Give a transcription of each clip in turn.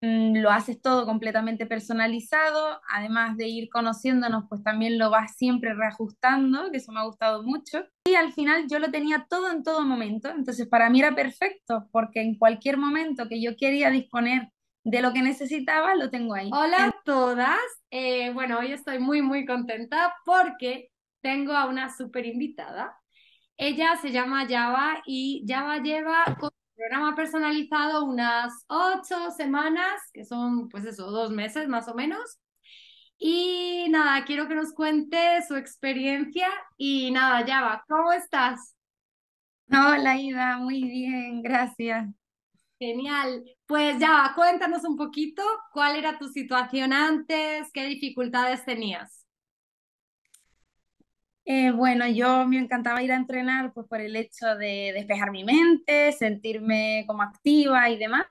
Mm, lo haces todo completamente personalizado, además de ir conociéndonos, pues también lo vas siempre reajustando, que eso me ha gustado mucho. Y al final yo lo tenía todo en todo momento, entonces para mí era perfecto, porque en cualquier momento que yo quería disponer de lo que necesitaba, lo tengo ahí. Hola a todas, eh, bueno, hoy estoy muy, muy contenta porque tengo a una súper invitada. Ella se llama Java y Java lleva programa personalizado unas ocho semanas, que son pues eso, dos meses más o menos. Y nada, quiero que nos cuente su experiencia y nada, va ¿cómo estás? Hola Ida, muy bien, gracias. Genial. Pues Yaba, cuéntanos un poquito cuál era tu situación antes, qué dificultades tenías. Eh, bueno, yo me encantaba ir a entrenar pues, por el hecho de despejar mi mente, sentirme como activa y demás.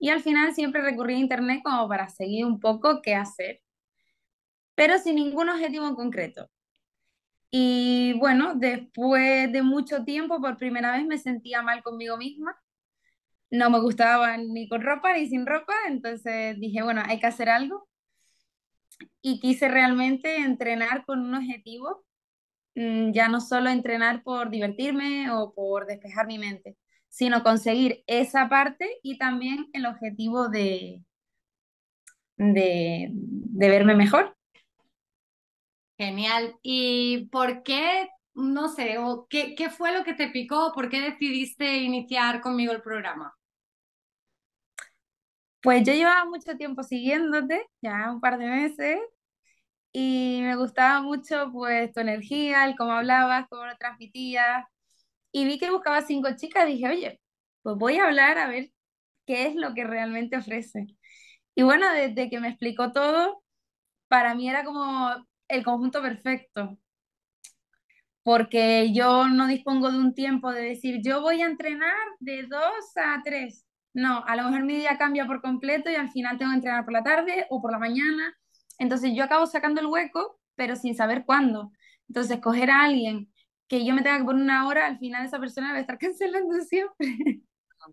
Y al final siempre recurrí a Internet como para seguir un poco qué hacer, pero sin ningún objetivo en concreto. Y bueno, después de mucho tiempo, por primera vez me sentía mal conmigo misma. No me gustaba ni con ropa ni sin ropa, entonces dije, bueno, hay que hacer algo. Y quise realmente entrenar con un objetivo Mm, ya no solo entrenar por divertirme o por despejar mi mente, sino conseguir esa parte y también el objetivo de, de, de verme mejor. Genial. ¿Y por qué, no sé, o qué, qué fue lo que te picó? ¿Por qué decidiste iniciar conmigo el programa? Pues yo llevaba mucho tiempo siguiéndote, ya un par de meses, y me gustaba mucho pues tu energía, el cómo hablabas, cómo lo transmitías. Y vi que buscaba cinco chicas, dije, oye, pues voy a hablar a ver qué es lo que realmente ofrece. Y bueno, desde que me explicó todo, para mí era como el conjunto perfecto, porque yo no dispongo de un tiempo de decir, yo voy a entrenar de dos a tres. No, a lo mejor mi día cambia por completo y al final tengo que entrenar por la tarde o por la mañana entonces yo acabo sacando el hueco, pero sin saber cuándo. Entonces, coger a alguien que yo me tenga que poner una hora, al final esa persona va a estar cancelando siempre.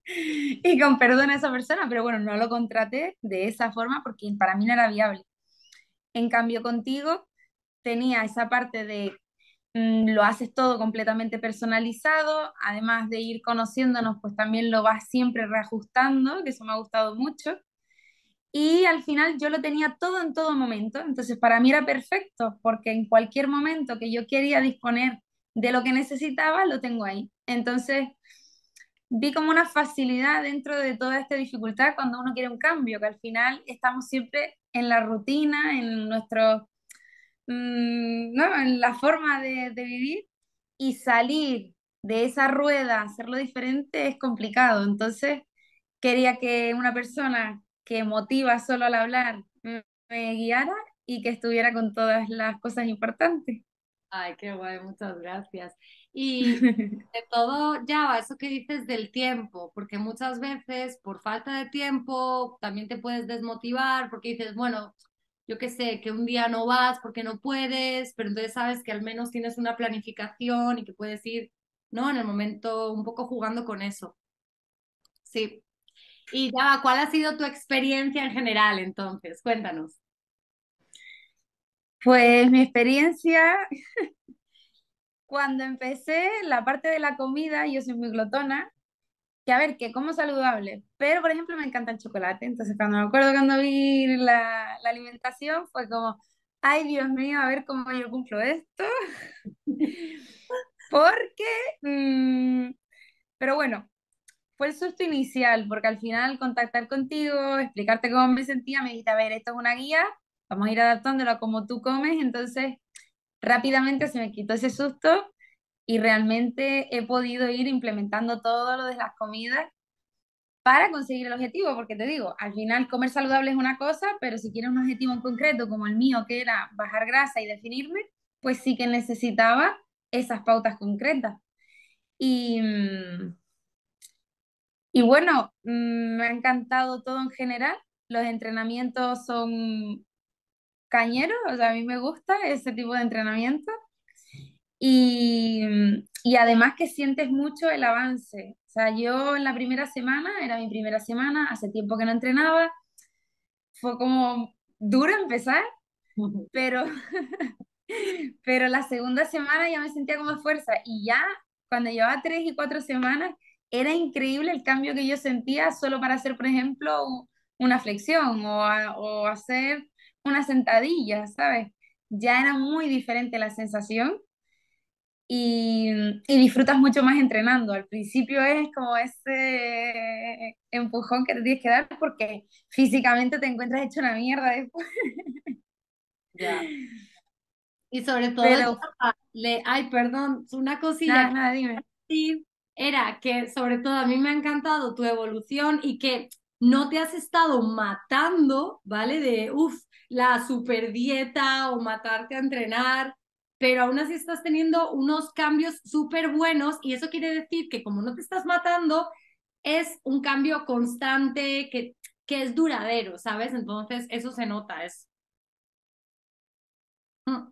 y con perdón a esa persona, pero bueno, no lo contraté de esa forma porque para mí no era viable. En cambio, contigo tenía esa parte de mm, lo haces todo completamente personalizado, además de ir conociéndonos, pues también lo vas siempre reajustando, que eso me ha gustado mucho y al final yo lo tenía todo en todo momento. Entonces para mí era perfecto porque en cualquier momento que yo quería disponer de lo que necesitaba, lo tengo ahí. Entonces vi como una facilidad dentro de toda esta dificultad cuando uno quiere un cambio, que al final estamos siempre en la rutina, en nuestro, mm, en la forma de, de vivir y salir de esa rueda, hacerlo diferente es complicado. Entonces quería que una persona que motiva solo al hablar, me, guiara y que estuviera con todas las cosas importantes. Ay, qué guay, muchas gracias. Y de todo, ya, eso que dices del tiempo, porque muchas veces por falta de tiempo también te puedes desmotivar porque dices, bueno, yo qué sé, que un día no vas porque no puedes, pero entonces sabes que al menos tienes una planificación y que puedes ir, ¿no? En el momento un poco jugando con eso. Sí. Y Daba, ¿cuál ha sido tu experiencia en general entonces? Cuéntanos. Pues mi experiencia, cuando empecé la parte de la comida, yo soy muy glotona, que a ver, que como saludable, pero por ejemplo me encanta el chocolate, entonces cuando me acuerdo cuando vi la, alimentación fue como, ay Dios mío, a ver cómo yo cumplo esto, porque, mm, pero bueno, fue el susto inicial, porque al final contactar contigo, explicarte cómo me sentía, me dijiste, a ver, esto es una guía, vamos a ir adaptándola a como tú comes, entonces rápidamente se me quitó ese susto y realmente he podido ir implementando todo lo de las comidas para conseguir el objetivo, porque te digo, al final comer saludable es una cosa, pero si quieres un objetivo en concreto como el mío, que era bajar grasa y definirme, pues sí que necesitaba esas pautas concretas. Y, mm, y bueno, mm, me ha encantado todo en general. Los entrenamientos son cañeros, o sea, a mí me gusta ese tipo de entrenamiento. Mm, y, además que sientes mucho el avance. O sea, yo en la primera semana, era mi primera semana, hace tiempo que no entrenaba, fue como duro empezar, pero, pero la segunda semana ya me sentía con más fuerza y ya cuando llevaba tres y cuatro semanas era increíble el cambio que yo sentía solo para hacer, por ejemplo, una flexión o, o hacer una sentadilla, ¿sabes? Ya era muy diferente la sensación y, y, disfrutas mucho más entrenando. Al principio es como ese empujón que te tienes que dar porque físicamente te encuentras hecho una mierda después. Ya. Y sobre todo, le, ay, perdón, una cosilla. Nada, nada, dime. Sí era que sobre todo a mí me ha encantado tu evolución y que no te has estado matando, ¿vale? De, uff, la super dieta o matarte a entrenar, pero aún así estás teniendo unos cambios súper buenos y eso quiere decir que como no te estás matando, es un cambio constante que, que es duradero, ¿sabes? Entonces eso se nota, es mm,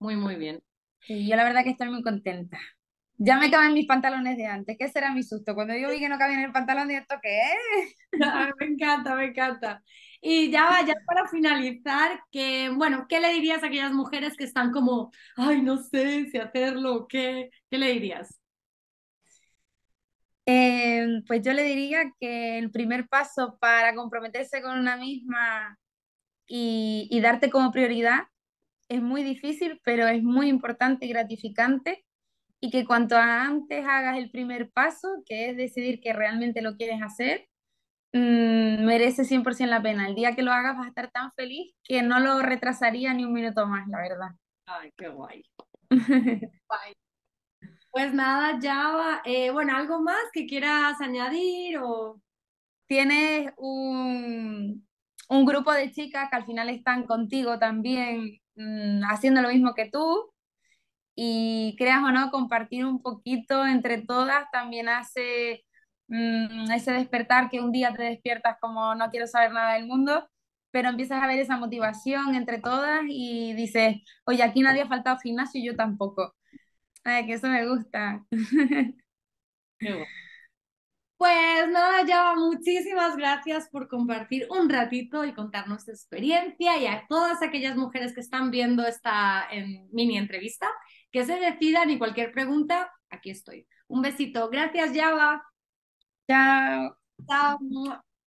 muy, muy bien. y yo la verdad que estoy muy contenta. Ya me caben mis pantalones de antes. ¿Qué será mi susto? Cuando yo vi que no cabían en el pantalón de esto, ¿qué me encanta, me encanta. Y ya, ya para finalizar, que, bueno, ¿qué le dirías a aquellas mujeres que están como, ay, no sé si hacerlo o qué? ¿Qué le dirías? Em, pues yo le diría que el primer paso para comprometerse con una misma y, y darte como prioridad es muy difícil, pero es muy importante y gratificante y que cuanto antes hagas el primer paso, que es decidir que realmente lo quieres hacer, mm, merece 100% la pena. El día que lo hagas vas a estar tan feliz que no lo retrasaría ni un minuto más, la verdad. Ay, qué guay. Pues nada, Java, eh, bueno, ¿algo más que quieras añadir o...? Tienes un, un grupo de chicas que al final están contigo también mm, haciendo lo mismo que tú, y creas o no, compartir un poquito entre todas también hace mm, ese despertar que un día te despiertas como no quiero saber nada del mundo, pero empiezas a ver esa motivación entre todas y dices, oye, aquí nadie ha faltado gimnasio y yo tampoco. Ay, que eso me gusta. Pues nada, no, Java, muchísimas gracias por compartir un ratito y contarnos tu experiencia y a todas aquellas mujeres que están viendo esta em, mini entrevista que se decidan y cualquier pregunta, aquí estoy. Un besito. Gracias, Java. Chao.